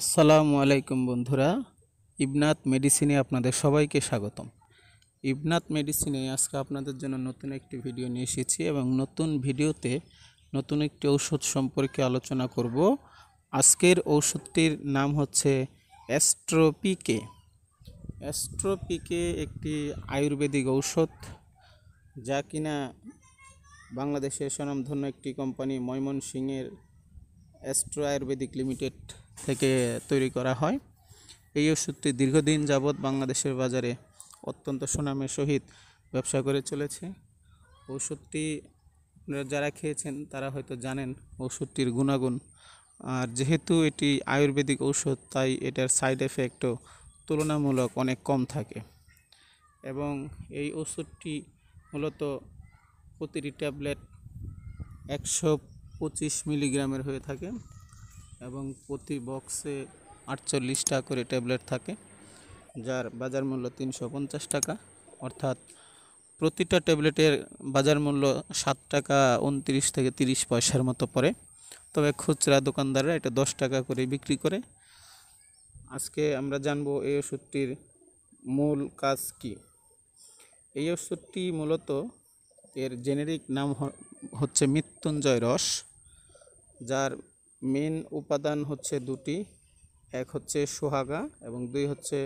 আসসালামু আলাইকুম বন্ধুরা ইবনাত মেডিসিনে আপনাদের সবাইকে স্বাগতম ইবনাত মেডিসিনে আজকে আপনাদের জন্য নতুন একটি ভিডিও নিয়ে এসেছি এবং নতুন ভিডিওতে নতুন একটি ঔষধ সম্পর্কে আলোচনা করব আজকের ঔষধটির নাম হচ্ছে অ্যাস্ট্রোপিকে অ্যাস্ট্রোপিকে একটি আয়ুর্বেদিক ঔষধ যা কিনা বাংলাদেশের স্বনামধন্য একটি কোম্পানি ময়মনসিংয়ের অ্যাস্ট্রো আয়ুর্বেদিক লিমিটেড থেকে তৈরি করা হয় এই ওষুধটি দীর্ঘদিন যাবৎ বাংলাদেশের বাজারে অত্যন্ত সুনামের সহিত ব্যবসা করে চলেছে ওষুধটি যারা খেয়েছেন তারা হয়তো জানেন ওষুধটির গুণাগুণ আর যেহেতু এটি আয়ুর্বেদিক ঔষধ তাই এটার সাইড এফেক্টও তুলনামূলক অনেক কম থাকে এবং এই ওষুধটি মূলত প্রতিটি ট্যাবলেট একশো পঁচিশ মিলিগ্রামের হয়ে থাকে এবং প্রতি বক্সে আটচল্লিশ টাকা করে ট্যাবলেট থাকে যার বাজার মূল্য তিনশো পঞ্চাশ টাকা অর্থাৎ প্রতিটা ট্যাবলেটের বাজার মূল্য সাত টাকা উনত্রিশ থেকে তিরিশ পয়সার মতো পড়ে তবে খুচরা দোকানদাররা এটা দশ টাকা করে বিক্রি করে আজকে আমরা জানব এই ওষুধটির মূল কাজ কি এই ওষুধটি মূলত এর জেনেরিক নাম হচ্ছে মৃত্যুঞ্জয় রস যার মেন উপাদান হচ্ছে দুটি এক হচ্ছে সোহাগা এবং দুই হচ্ছে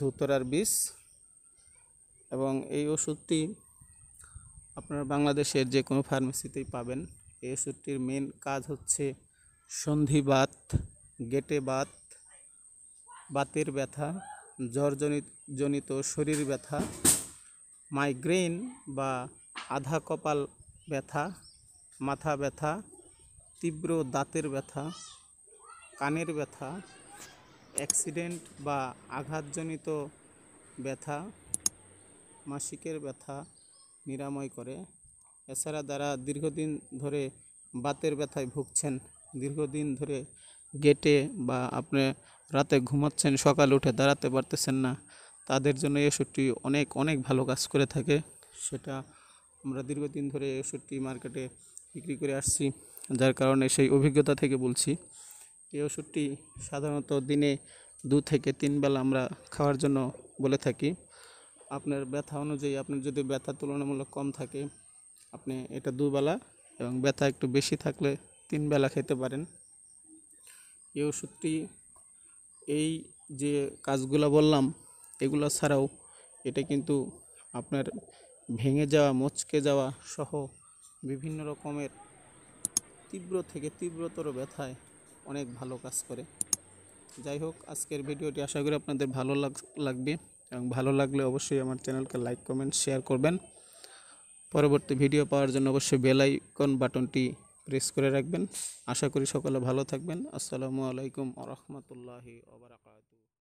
ধুতরার বিষ এবং এই ওষুধটি আপনারা বাংলাদেশের যে কোনো ফার্মেসিতেই পাবেন এই ওষুধটির মেন কাজ হচ্ছে সন্ধিবাত গেটে বাত বাতের ব্যথা জ্বরজনিত শরীর ব্যথা মাইগ্রেন বা আধা কপাল ব্যথা মাথা ব্যথা তীব্র দাঁতের ব্যথা কানের ব্যথা অ্যাক্সিডেন্ট বা আঘাতজনিত ব্যথা মাসিকের ব্যথা নিরাময় করে এছাড়া যারা দীর্ঘদিন ধরে বাতের ব্যথায় ভুগছেন দীর্ঘদিন ধরে গেটে বা আপনি রাতে ঘুমাচ্ছেন সকাল উঠে দাঁড়াতে পারতেছেন না তাদের জন্য এই ওষুধটি অনেক অনেক ভালো কাজ করে থাকে সেটা আমরা দীর্ঘদিন ধরে এই ওষুধটি মার্কেটে বিক্রি করে আসছি যার কারণে সেই অভিজ্ঞতা থেকে বলছি এই ওষুধটি সাধারণত দিনে দু থেকে তিন বেলা আমরা খাওয়ার জন্য বলে থাকি আপনার ব্যথা অনুযায়ী আপনার যদি ব্যথা তুলনামূলক কম থাকে আপনি এটা দুবেলা এবং ব্যথা একটু বেশি থাকলে তিন বেলা খেতে পারেন এই ওষুধটি এই যে কাজগুলো বললাম এগুলো ছাড়াও এটা কিন্তু আপনার ভেঙে যাওয়া মচকে যাওয়া সহ বিভিন্ন রকমের তীব্র থেকে তীব্রতর ব্যথায় অনেক ভালো কাজ করে যাই হোক আজকের ভিডিওটি আশা করি আপনাদের ভালো লাগবে এবং ভালো লাগলে অবশ্যই আমার চ্যানেলকে লাইক কমেন্ট শেয়ার করবেন পরবর্তী ভিডিও পাওয়ার জন্য অবশ্যই বেল আইকন বাটনটি প্রেস করে রাখবেন আশা করি সকলে ভালো থাকবেন আসসালামু আলাইকুম আ রহমতুল্লাহি